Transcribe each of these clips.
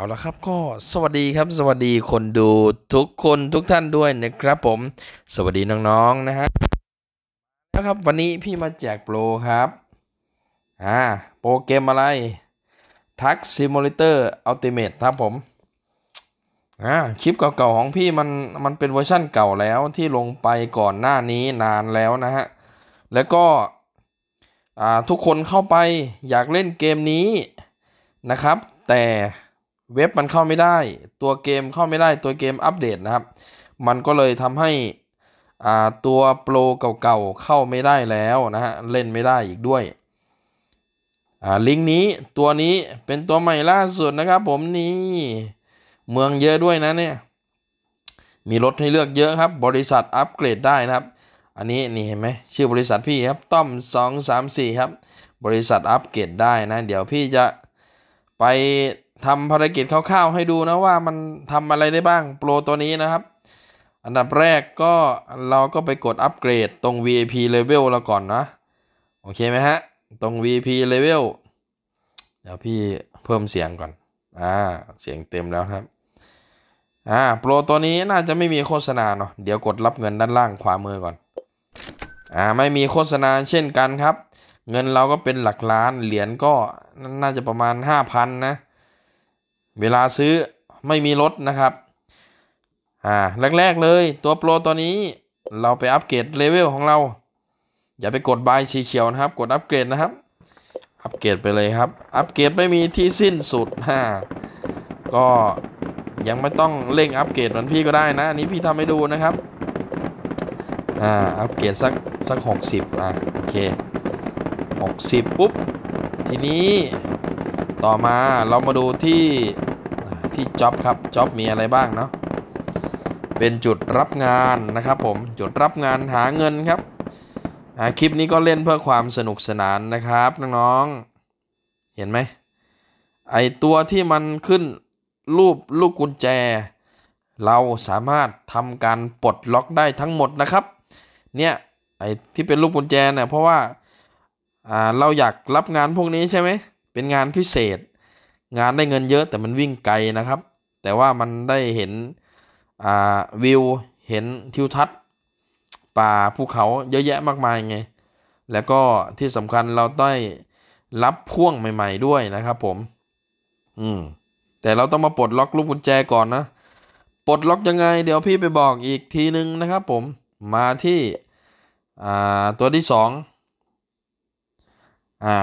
เอาละครับก็สวัสดีครับสวัสดีคนดูทุกคนทุกท่านด้วยนะครับผม สวัสดีน้องๆนะฮะนะครับวันนี้พี่มาแจกโปรครับอ่าโปรเกมอะไรทักซิมูเลเตอร์อัลติเมทครับผมอ่าคลิปเก่าๆของพี่มันมันเป็นเวอร์ชั่นเก่าแล้วที่ลงไปก่อนหน้านี้นานแล้วนะฮะ แล้วก็อ่าทุกคนเข้าไปอยากเล่นเกมนี้นะครับ แต่เว็บมันเข้าไม่ได้ ตัวเกมเข้าไม่ได้ตัวเกมอัปเดตนะครับ มันก็เลยทำให้ตัวโปรเก่าๆเข้าไม่ได้แล้วนะฮะเล่นไม่ได้อีกด้วยลิงก์นี้ตัวนี้เป็นตัวใหม่ล่าสุดนะครับ ผมนี่เมืองเยอะด้วยนะเนี่ยมีรถให้เลือกเยอะครับ บริษัทอัปเกรดได้นะครับ อันนี้นี่เห็นไหมชื่อบริษัทพี่ครับต้อม2 3 4ครับบริษัทอัปเกรดได้นะเดี๋ยวพี่จะไปทำภารกิจคร่าวๆ ให้ดูนะว่ามันทำอะไรได้บ้างโปรตัวนี้นะครับ อันดับแรกก็เราก็ไปกดอัปเกรดตรง VIP level เราก่อนนะ โอเคไหมฮะตรง VIP level เดี๋ยวพี่เพิ่มเสียงก่อน อ่า เสียงเต็มแล้วครับอ่าโปรตัวนี้น่าจะไม่มีโฆษณาเนาะเดี๋ยวกดรับเงินด้านล่างขวามือก่อนอ่าไม่มีโฆษณาเช่นกันครับ เงินเราก็เป็นหลักล้านเหรียญก็น่าจะประมาณ5,000นะเวลาซื้อไม่มีลดนะครับ อ่า แรก ๆเลยตัวโปรตัวนี้เราไปอัปเกรดเลเวลของเรา อย่าไปกดบายสีเขียวนะครับ กดอัปเกรดนะครับ อัปเกรดไปเลยครับ อัปเกรดไม่มีที่สิ้นสุดฮะก็ยังไม่ต้องเร่งอัปเกรดเหมือนพี่ก็ได้นะอันนี้พี่ทำให้ดูนะครับ อ่า อัปเกรดสักสักหกสิบอ่ะโอเคหกสิบปุ๊บทีนี้ต่อมาเรามาดูที่ที่จ็อบครับจ็อบมีอะไรบ้างเนาะ เป็นจุดรับงานนะครับผม จุดรับงานหาเงินครับคลิปนี้ก็เล่นเพื่อความสนุกสนานนะครับน้องๆ เห็นไหม ไอตัวที่มันขึ้นรูปลูกกุญแจ เราสามารถทำการปลดล็อกได้ทั้งหมดนะครับ เนี่ย ไอที่เป็นลูกกุญแจเนี่ยเพราะว่า เราอยากรับงานพวกนี้ใช่ไหมเป็นงานพิเศษงานได้เงินเยอะแต่มันวิ่งไกลนะครับ แต่ว่ามันได้เห็นวิวเห็นทิวทัศน์ป่าภูเขาเยอะแยะมากมายไงแล้วก็ที่สำคัญเราได้รับพ่วงใหม่ ๆ ด้วยนะครับผมอืมแต่เราต้องมาปลดล็อกลูกกุญแจก่อนนะปลดล็อกยังไง เดี๋ยวพี่ไปบอกอีกทีนึงนะครับ ผมมาที่อ่าตัวที่สองอ่า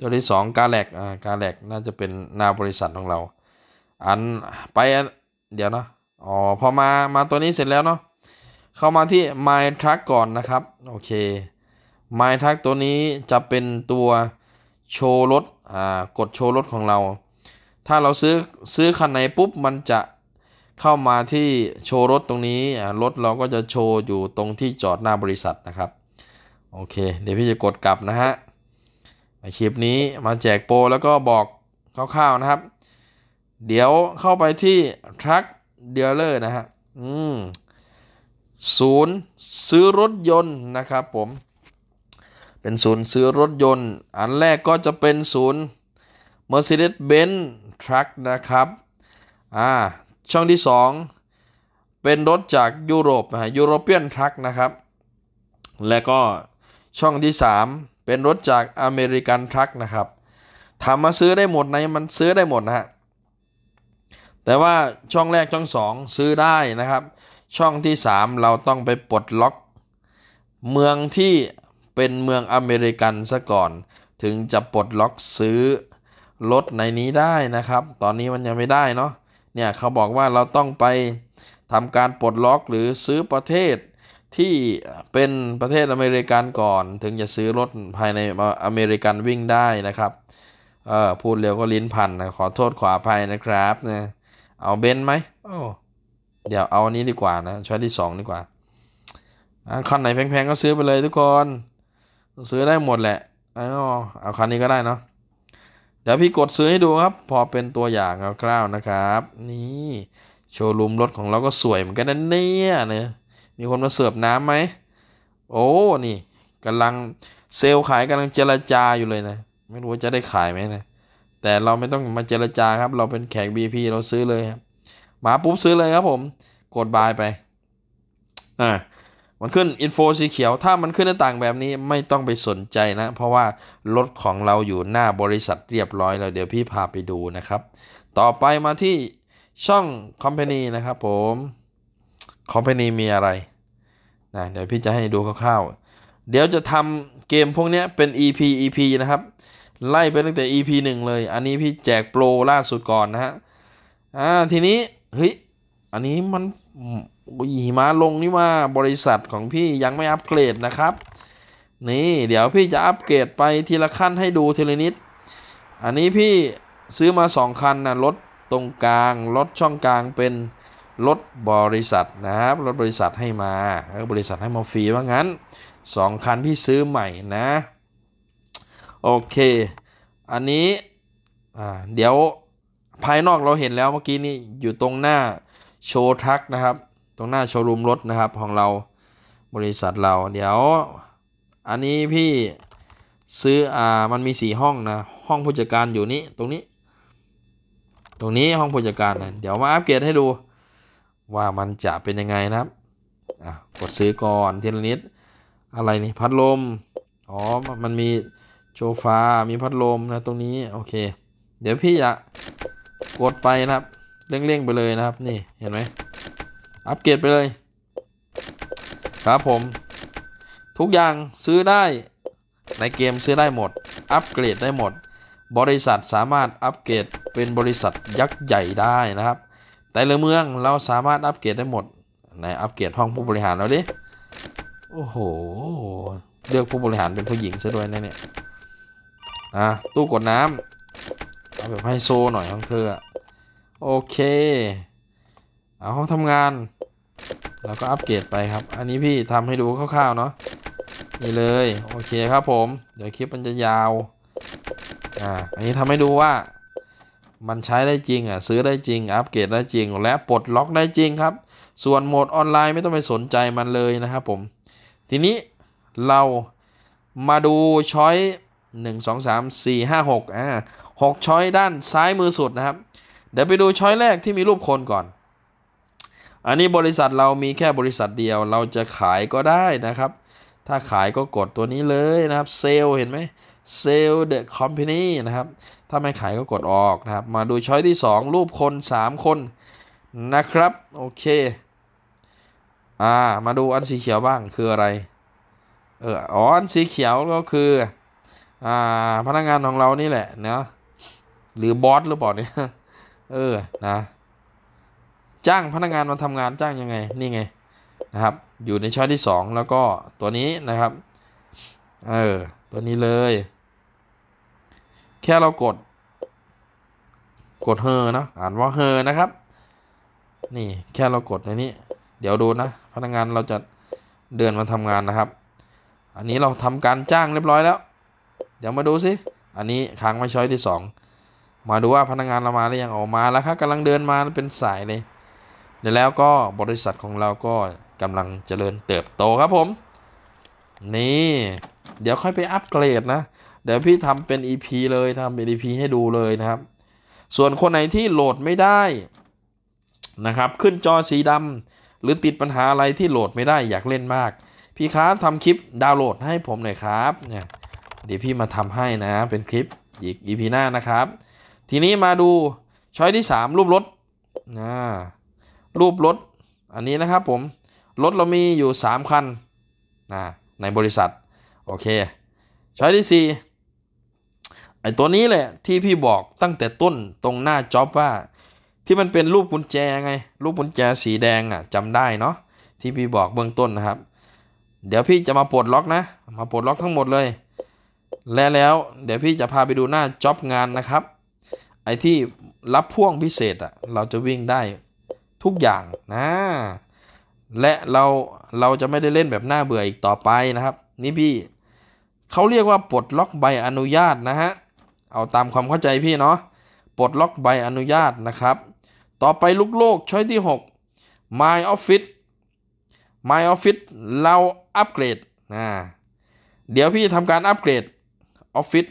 ตัวที่2กาแลกอ่ากาแลกน่าจะเป็นหน้าบริษัทของเราอันไปเดี๋ยวนะอ๋อพอมามาตัวนี้เสร็จแล้วเนาะเข้ามาที่ My Truck ก่อนนะครับโอเค My Truck ตัวนี้จะเป็นตัวโชว์รถอ่ากดโชว์รถของเรา ถ้าเราซื้อซื้อคันไหนปุ๊บมันจะเข้ามาที่โชว์รถตรงนี้รถเราก็จะโชว์อยู่ตรงที่จอดหน้าบริษัทนะครับโอเค เดี๋ยวพี่จะกดกลับนะฮะในคลิปนี้มาแจกโปรแล้วก็บอกคร่าวๆนะครับ เดี๋ยวเข้าไปที่ Truck Dealer นะฮะอืม ศูนย์ซื้อรถยนต์นะครับผม เป็นศูนย์ซื้อรถยนต์ อันแรกก็จะเป็นศูนย์ Mercedes-Benz Truck นะครับ อ่า ช่องที่ 2 เป็นรถจากยุโรปนะฮะยุโรเปียนทรัคนะครับ และก็ช่องที่3เป็นรถจากอเมริกันทรัคนะครับถามมาซื้อได้หมดไหมมันซื้อได้หมดนะฮะ แต่ว่าช่องแรกช่องสองซื้อได้นะครับ ช่องที่ 3 เราต้องไปปลดล็อก เมืองที่เป็นเมืองอเมริกันซะก่อน ถึงจะปลดล็อกซื้อรถในนี้ได้นะครับ ตอนนี้มันยังไม่ได้เนาะ เนี่ยเขาบอกว่าเราต้องไปทำการปลดล็อกหรือซื้อประเทศที่เป็นประเทศอเมริกันก่อน ถึงจะซื้อรถภายในอเมริกันวิ่งได้นะครับเออพูดเร็วก็ลิ้นพันนะขอโทษขวาภัยนะครับนะเอาเบนไหมโอ้เดี๋ยวเอาอันนี้ดีกว่านะช้นที่ 2 ดีกว่าคันไหนแพงๆก็ซื้อไปเลยทุกคนซื้อได้หมดแหละเอเอาคันนี้ก็ได้เนาะเดี๋ยวพี่กดซื้อให้ดูครับ พอเป็นตัวอย่างคร่าวๆนะครับ นี่โชว์รูมรถของเราก็สวยเหมือนกันนะเนี่ยเนี่ยมีคนมาเสิร์ฟน้ำไหม โอ้ นี่ กำลังเซลล์ขายกำลังเจรจาอยู่เลยนะ ไม่รู้ว่าจะได้ขายไหมนะ แต่เราไม่ต้องมาเจรจาครับ เราเป็นแขก BP เราซื้อเลยครับ มาปุ๊บซื้อเลยครับผม กดบายไป อ่ามันขึ้นอินโฟสีเขียว ถ้ามันขึ้นหน้าต่างแบบนี้ไม่ต้องไปสนใจนะ เพราะว่ารถของเราอยู่หน้าบริษัทเรียบร้อยแล้วเดี๋ยวพี่พาไปดูนะครับ ต่อไปมาที่ช่องคอมเพนีนะครับ ผมคอม p a นีมีอะไรนะเดี๋ยวพี่จะให้ดูคร่าวๆ เดี๋ยวจะทำเกมพวกนี้เป็น EP EP นะครับ ไล่ไปตั้งแต่ EP 1เลย อันนี้พี่แจกโปรล่าสุดก่อนนะฮะอ่าทีนี้เฮ้ยอันนี้มันหิมะลงนี่ว่าบริษัทของพี่ยังไม่อัปเกรดนะครับ นี่เดี๋ยวพี่จะอัปเกรดไปทีละขั้นให้ดูทีละนิดอันนี้พี่ซื้อมา2คันนะรถตรงกลางรถช่องกลางเป็นรถบริษัทนะครับรถบริษัทให้มาแล้วบริษัทให้มาฟรีว่างั้น 2คันพี่ซื้อใหม่นะโอเค อันนี้เดี๋ยวภายนอกเราเห็นแล้วเมื่อกี้นี้อยู่ตรงหน้าโชว์ทักนะครับตรงหน้าโชว์รูมรถนะครับของเราบริษัทเราเดี๋ยวอันนี้พี่ซื้ออ่ามันมีสี่ห้องนะห้องผู้จัดการอยู่นี้ตรงนี้ตรงนี้ห้องผู้จัดการนะเดี๋ยวมาอัปเกรดให้ดูว่ามันจะเป็นยังไงนะครับ กดซื้อก่อนเทนลนิสอะไรนี่พัดลม อ๋อ มันมีโชฟามีพัดลมนะตรงนี้โอเค เดี๋ยวพี่อะกดไปนะครับเร่งๆไปเลยนะครับ นี่เห็นไหมอัปเกรดไปเลย ครับผม ทุกอย่างซื้อได้ในเกมซื้อได้หมด อัปเกรดได้หมด บริษัทสามารถอัปเกรดเป็นบริษัทยักษ์ใหญ่ได้นะครับแต่ละเมืองเราสามารถอัปเกรดได้หมดในอัปเกรดห้องผู้บริหารเราดิโอ้โหเลือกผู้บริหารเป็นผู้หญิงซะด้วยนะเนี่ยอ่ะตู้กดน้ำเอาแบบไฮโซหน่อยของเธอโอเคเอาห้องทำงานแล้วก็อัปเกรดไปครับ อันนี้พี่ทำให้ดูคร่าวๆเนาะนี่เลยโอเคครับผมเดี๋ยวคลิปมันจะยาวอ่าอันนี้ทำให้ดูว่ามันใช้ได้จริงอ่ะซื้อได้จริงอัปเกรดได้จริง และปลดล็อกได้จริงครับ ส่วนโหมดออนไลน์ไม่ต้องไปสนใจมันเลยนะครับผมทีนี้เรามาดูช้อย1 2 3 4 5 6อ่า6ช้อยด้านซ้ายมือสุดนะครับ เดี๋ยวไปดูช้อยแรกที่มีรูปคนก่อน อันนี้บริษัทเรามีแค่บริษัทเดียว เราจะขายก็ได้นะครับ ถ้าขายก็กดตัวนี้เลยนะครับเซลเห็นไหมเซลเดอะคอมพานีนะครับถ้าไม่ขายก็กดออก นะครับ มาดูช้อยที่ 2 รูปคน3คนนะครับ โอเค อ่า มาดูอันสีเขียวบ้างคืออะไร เอออ๋อันสีเขียวก็คือ อ่าพนักงานของเรานี่แหละเนาะหรือบอสหรือเปล่าเนี่ยเออนะ จ้างพนักงานมาทำงานจ้างยังไง นี่ไงนะครับ อยู่ในช้อยที่2แล้วก็ตัวนี้นะครับเออตัวนี้เลยแค่เรากด กดเฮอนะ อ่านว่าเฮอนะครับ นี่แค่เรากดในนี้เดี๋ยวดูนะ พนักงานเราจะเดินมาทำงานนะครับ อันนี้เราทำการจ้างเรียบร้อยแล้ว เดี๋ยวมาดูสิอันนี้ค้างไว้ช้อยที่ 2 มาดูว่าพนักงานเรามาหรือยังออกมาแล้วครับกำลังเดินมาเป็นสายเลย เดี๋ยวแล้วก็บริษัทของเราก็กำลังเจริญเติบโตครับผม นี่เดี๋ยวค่อยไปอัปเกรดนะเดี๋ยวพี่ทำเป็น EP เลยทำเป็น EP ให้ดูเลยนะครับ ส่วนคนไหนที่โหลดไม่ได้นะครับขึ้นจอสีดำหรือติดปัญหาอะไรที่โหลดไม่ได้อยากเล่นมาก พี่ครับทำคลิปดาวน์โหลดให้ผมหน่อยครับเนี่ยเดี๋ยวพี่มาทำให้นะเป็นคลิปอีก EP หน้านะครับ ทีนี้มาดูช้อยที่ 3 รูปรถนะรูปรถอันนี้นะครับผมรถเรามีอยู่ 3 คันนะในบริษัทโอเคช้อยที่4ไอตัวนี้แหละที่พี่บอกตั้งแต่ต้นตรงหน้าจ็อบว่าที่มันเป็นรูปกุญแจไง รูปกุญแจสีแดงอ่ะจำได้เนาะที่พี่บอกเบื้องต้นนะครับ เดี๋ยวพี่จะมาปลดล็อกนะ มาปลดล็อกทั้งหมดเลย และแล้วเดี๋ยวพี่จะพาไปดูหน้าจ็อบงานนะครับไอที่รับพ่วงพิเศษอ่ะเราจะวิ่งได้ทุกอย่างนะ และเราเราจะไม่ได้เล่นแบบน่าเบื่ออีกต่อไปนะครับ นี่พี่เขาเรียกว่าปลดล็อกใบอนุญาตนะฮะเอาตามความเข้าใจพี่เนาะ ปลดล็อกใบอนุญาตนะครับ ต่อไปลูกโลก ช้อยที่ 6 My Office My Office เราอัปเกรดนะเดี๋ยวพี่ทำการอัปเกรด Office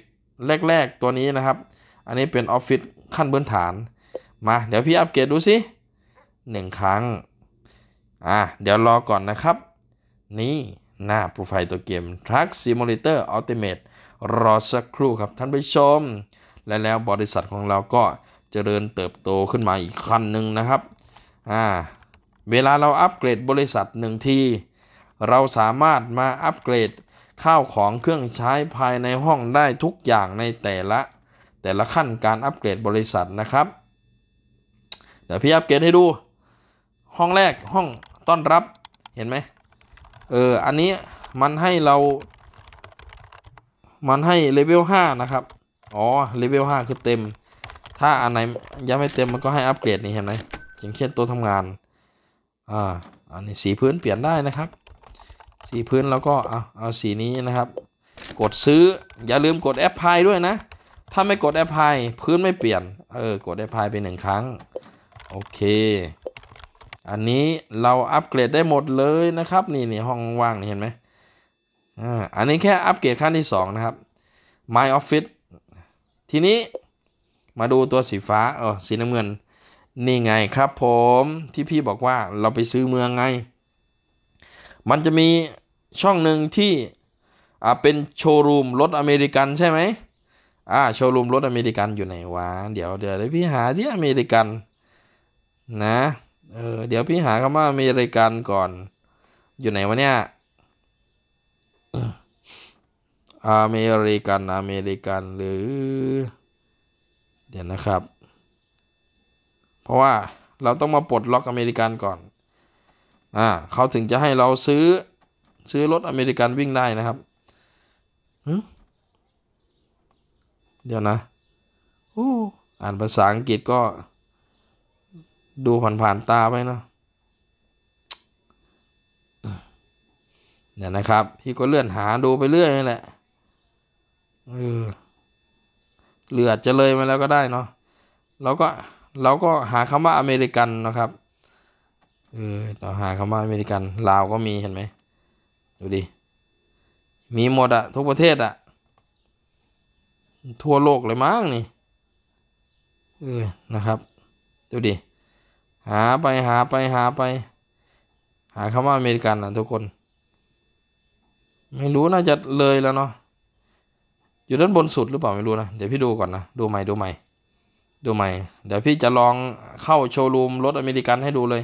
แรกๆ ตัวนี้นะครับ อันนี้เป็น Office ขั้นพื้นฐาน มาเดี๋ยวพี่อัปเกรดดูสิ1 ครั้ง อ่าเดี๋ยวรอก่อนนะครับ นี่หน้าโปรไฟล์ตัวเกม Truck Simulator Ultimate รอสักครู่ครับท่านผู้ชม และแล้วบริษัทของเราก็เจริญเติบโตขึ้นมาอีกขั้นหนึ่งนะครับ อ่า เวลาเราอัปเกรดบริษัทหนึ่งที เราสามารถมาอัปเกรดข้าวของเครื่องใช้ภายในห้องได้ทุกอย่างในแต่ละ แต่ละขั้นการอัปเกรดบริษัทนะครับ เดี๋ยวพี่อัปเกรดให้ดู ห้องแรกห้องต้อนรับเห็นไหมเอออันนี้มันให้เรามันให้เลเวลห้านะครับ อ๋อ เลเวลห้าคือเต็ม ถ้าอันไหนยังไม่เต็มมันก็ให้อัปเกรดนี่เห็นไหมอย่างเช่นตัวทำงาน อ่า อันนี้สีพื้นเปลี่ยนได้นะครับ สีพื้นแล้วก็เอาเอาสีนี้นะครับ กดซื้ออย่าลืมกดแอปพลายด้วยนะ ถ้าไม่กดแอปพลายพื้นไม่เปลี่ยน เออ กดแอปพลายไปหนึ่งครั้ง โอเค อันนี้เราอัปเกรดได้หมดเลยนะครับ นี่นี่ห้องว่างเห็นไหมอันนี้แค่อัปเกรดขั้นที่ 2 นะครับ My Office ทีนี้มาดูตัวสีฟ้าเออสีน้ำเงินนี่ไงครับผมที่พี่บอกว่าเราไปซื้อเมืองไง มันจะมีช่องหนึ่งที่อ่าเป็นโชว์รูมรถอเมริกันใช่ไหมอ่าโชว์รูมรถอเมริกันอยู่ไหนวะเดี๋ยวเดี๋ยวพี่หาที่อเมริกันนะเออเดี๋ยวพี่หาคำว่าอเมริกันก่อนอยู่ไหนวะเนี่ยอเมริกันอเมริกันหรือ เดี๋ยวนะครับ เพราะว่าเราต้องมาปลดล็อกอเมริกันก่อนอ่าเขาถึงจะให้เราซื้อซื้อรถอเมริกันวิ่งได้นะครับเดี๋ยวนะ อ่านภาษาอังกฤษก็ดูผ่านๆตาไปเนาะเนี่ยนะครับ พี่ก็เลื่อนหาดูไปเรื่อยนี่แหละ เออเหลือจะเลยมาแล้วก็ได้เนาะ เราก็เราก็หาคำว่าอเมริกันนะครับ เออเราหาคำว่าอเมริกัน ลาวก็มีเห็นไหม ดูดิ มีหมดอะทุกประเทศอะทั่วโลกเลยมั้งนี่ เออ นะครับ ดูดิ หาไปหาไปหาไป หาคำว่าอเมริกันนะทุกคนไม่รู้น่าจะเลยแล้วเนาะอยู่ด้านบนสุด หรือเปล่าไม่รู้นะเดี๋ยวพี่ดูก่อนนะ ดูใหม่ดูใหม่ดูใหม่ เดี๋ยวพี่จะลองเข้าโชว์รูมรถอเมริกันให้ดูเลย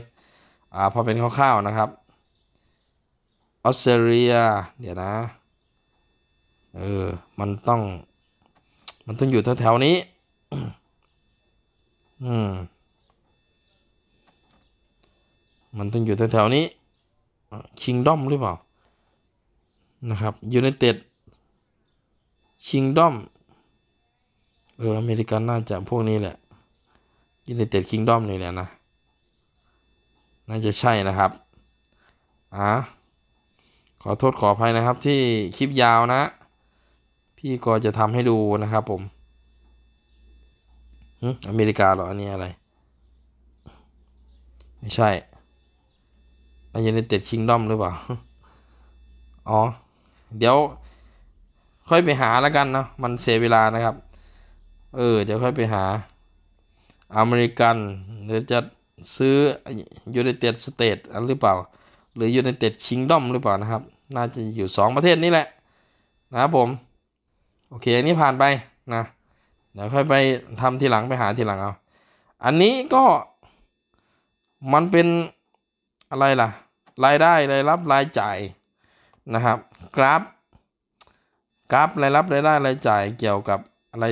อ่า พอเป็นคร่าวๆนะครับ ออสเตรเลียเดี๋ยวนะเออมันต้อง มันต้องอยู่แถวๆนี้อืมมันต้องอยู่แถวๆนี้คิงดอมหรือเปล่านะครับยูไนเต็ดคิงดอมเออ อเมริกัน น่าจะพวกนี้แหละยูไนเต็ดคิงดอมนี่แหละนะ น่าจะใช่นะครับอ่ะขอโทษขออภัยนะครับที่คลิปยาวนะ พี่ก็จะทำให้ดูนะครับผมอเมริกาเหรออันนี้อะไร ไม่ใช่อันยูไนเต็ดคิงดอมหรือเปล่า อ๋อเดี๋ยวค่อยไปหาแล้วกันเนาะ มันเสียเวลานะครับ เออ เดี๋ยวค่อยไปหา อเมริกัน หรือจะซื้อยูไนเต็ดสเตทหรือเปล่า หรือยูไนเต็ดชิงดอมหรือเปล่านะครับ น่าจะอยู่ 2 ประเทศนี้แหละนะครับผม โอเค อันนี้ผ่านไปนะ เดี๋ยวค่อยไปทำทีหลังไปหาทีหลังเอา อันนี้ก็มันเป็นอะไรล่ะ รายได้ รายรับรายจ่ายนะครับกราฟ กราฟรายรับรายได้รายจ่ายเกี่ยวกับอะไร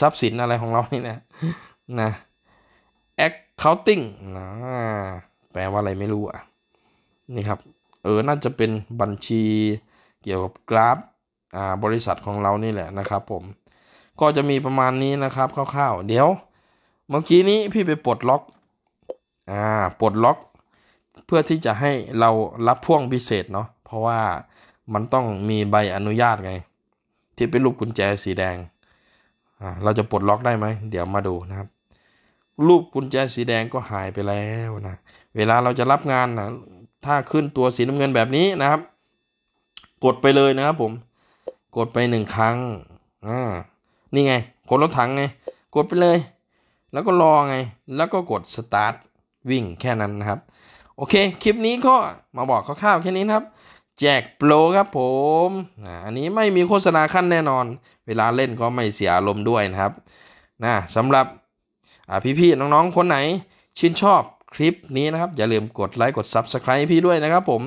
ทรัพย์สินอะไรของเรานี่นะนะ accounting นะแปลว่าอะไรไม่รู้อ่ะนี่ครับเออน่าจะเป็นบัญชีเกี่ยวกับกราฟอ่าบริษัทของเรานี่แหละนะครับผมก็จะมีประมาณนี้นะครับคร่าวๆ เดี๋ยว เมื่อกี้นี้พี่ไปปลดล็อกอ่าปลดล็อก เพื่อที่จะให้เรารับพ่วงพิเศษเนาะราะว่ามันต้องมีใบอนุญาตไงที่เป็นรูปกุญแจสีแดง เราจะปลดล็อกได้ไหม เดี๋ยวมาดูนะครับ รูปกุญแจสีแดงก็หายไปแล้วนะ เวลาเราจะรับงานนะถ้าขึ้นตัวสีน้ำเงินแบบนี้นะครับ กดไปเลยนะครับผมกดไปหนึ่งครั้งอ่านี่ไงคนรถถังไง กดไปเลย แล้วก็รอไง แล้วก็กดสตาร์ทวิ่งแค่นั้นนะครับ โอเค คลิปนี้ก็มาบอกคร่าวๆแค่นี้นะครับแจกโปรครับผม อันนี้ไม่มีโฆษณาขั้นแน่นอน เวลาเล่นก็ไม่เสียอารมณ์ด้วยนะครับ นะสำหรับพี่ๆน้องๆ คนไหนชื่นชอบคลิปนี้นะครับ อย่าลืมกดไลค์กด Subscribe พี่ด้วยนะครับผม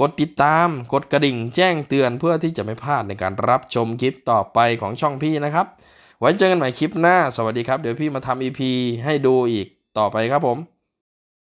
กดติดตามกดกระดิ่งแจ้งเตือนเพื่อที่จะไม่พลาดในการรับชมคลิปต่อไปของช่องพี่นะครับ ไว้เจอกันใหม่คลิปหน้าสวัสดีครับ เดี๋ยวพี่มาทำอีพีให้ดูอีกต่อไปครับผม